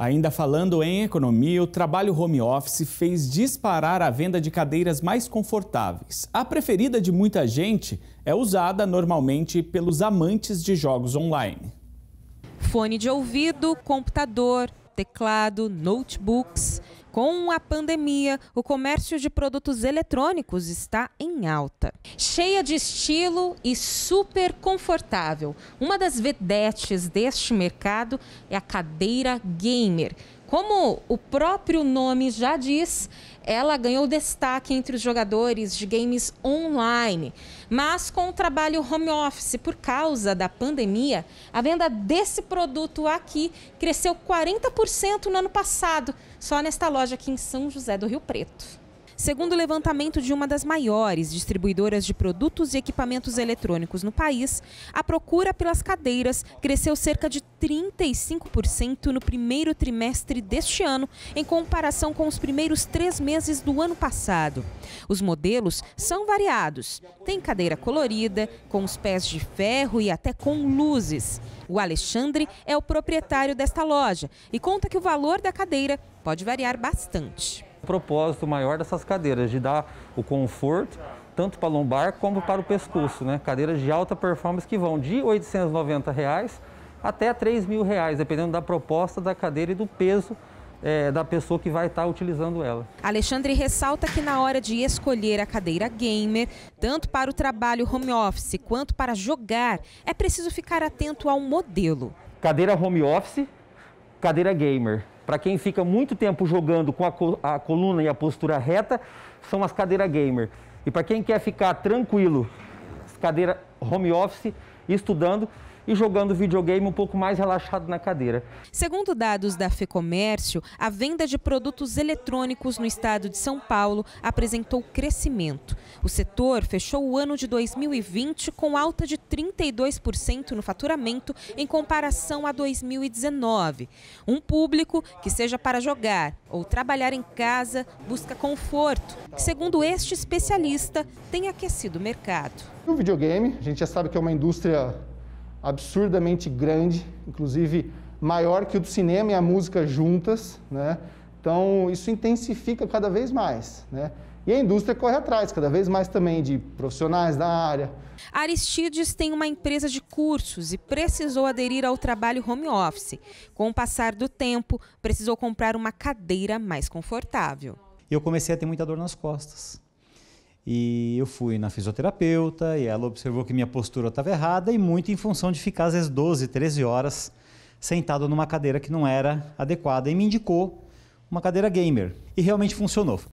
Ainda falando em economia, o trabalho home office fez disparar a venda de cadeiras mais confortáveis. A preferida de muita gente é usada normalmente pelos amantes de jogos online. Fone de ouvido, computador, teclado, notebooks. Com a pandemia, o comércio de produtos eletrônicos está em alta. Cheia de estilo e super confortável. Uma das vedetes deste mercado é a cadeira gamer como o próprio nome já diz, ela ganhou destaque entre os jogadores de games online. Mas com o trabalho home office por causa da pandemia, a venda desse produto aqui cresceu 40% no ano passado, só nesta loja aqui em São José do Rio Preto. Segundo o levantamento de uma das maiores distribuidoras de produtos e equipamentos eletrônicos no país, a procura pelas cadeiras cresceu cerca de 35% no primeiro trimestre deste ano, em comparação com os primeiros três meses do ano passado. Os modelos são variados: tem cadeira colorida, com os pés de ferro e até com luzes. O Alexandre é o proprietário desta loja e conta que o valor da cadeira pode variar bastante propósito maior dessas cadeiras, de dar o conforto tanto para lombar como para o pescoço, né? Cadeiras de alta performance que vão de R$ 890 reais até R$ reais, dependendo da proposta da cadeira e do peso é, da pessoa que vai estar tá utilizando ela. Alexandre ressalta que na hora de escolher a cadeira gamer, tanto para o trabalho home office quanto para jogar, é preciso ficar atento ao modelo. Cadeira home office, cadeira gamer. Para quem fica muito tempo jogando com a, co a coluna e a postura reta, são as cadeiras gamer. E para quem quer ficar tranquilo, cadeira home office, estudando, e jogando videogame um pouco mais relaxado na cadeira. Segundo dados da FEComércio, a venda de produtos eletrônicos no estado de São Paulo apresentou crescimento. O setor fechou o ano de 2020 com alta de 32% no faturamento em comparação a 2019. Um público que seja para jogar ou trabalhar em casa busca conforto, que segundo este especialista tem aquecido o mercado. O videogame, a gente já sabe que é uma indústria absurdamente grande, inclusive maior que o do cinema e a música juntas, né? Então isso intensifica cada vez mais, né? E a indústria corre atrás cada vez mais também de profissionais da área. Aristides tem uma empresa de cursos e precisou aderir ao trabalho home office. Com o passar do tempo, precisou comprar uma cadeira mais confortável. E eu comecei a ter muita dor nas costas. E eu fui na fisioterapeuta e ela observou que minha postura estava errada e muito em função de ficar às vezes 12, 13 horas sentado numa cadeira que não era adequada e me indicou uma cadeira gamer. E realmente funcionou.